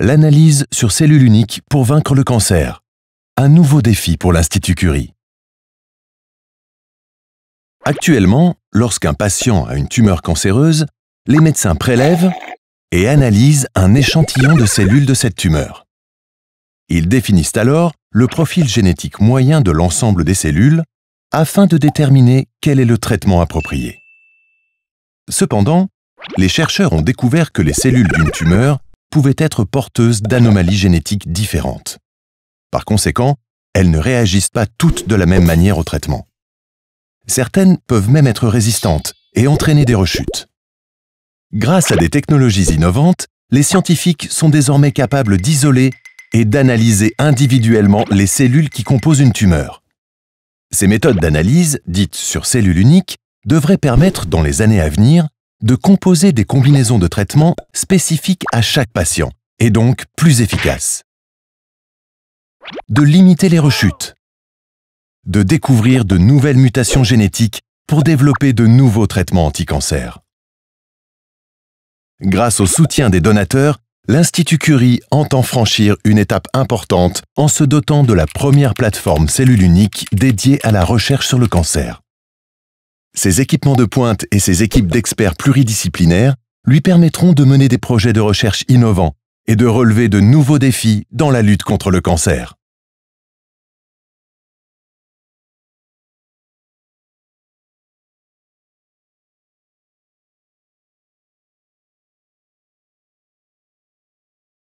l'analyse sur cellules uniques pour vaincre le cancer. Un nouveau défi pour l'Institut Curie. Actuellement, lorsqu'un patient a une tumeur cancéreuse, les médecins prélèvent et analysent un échantillon de cellules de cette tumeur. Ils définissent alors le profil génétique moyen de l'ensemble des cellules afin de déterminer quel est le traitement approprié. Cependant, les chercheurs ont découvert que les cellules d'une tumeur pouvaient être porteuses d'anomalies génétiques différentes. Par conséquent, elles ne réagissent pas toutes de la même manière au traitement. Certaines peuvent même être résistantes et entraîner des rechutes. Grâce à des technologies innovantes, les scientifiques sont désormais capables d'isoler et d'analyser individuellement les cellules qui composent une tumeur. Ces méthodes d'analyse, dites sur cellules uniques, devraient permettre, dans les années à venir, de composer des combinaisons de traitements spécifiques à chaque patient et donc plus efficaces. De limiter les rechutes. De découvrir de nouvelles mutations génétiques pour développer de nouveaux traitements anti-cancer. Grâce au soutien des donateurs, l'Institut Curie entend franchir une étape importante en se dotant de la première plateforme cellule unique dédiée à la recherche sur le cancer. Ses équipements de pointe et ses équipes d'experts pluridisciplinaires lui permettront de mener des projets de recherche innovants et de relever de nouveaux défis dans la lutte contre le cancer.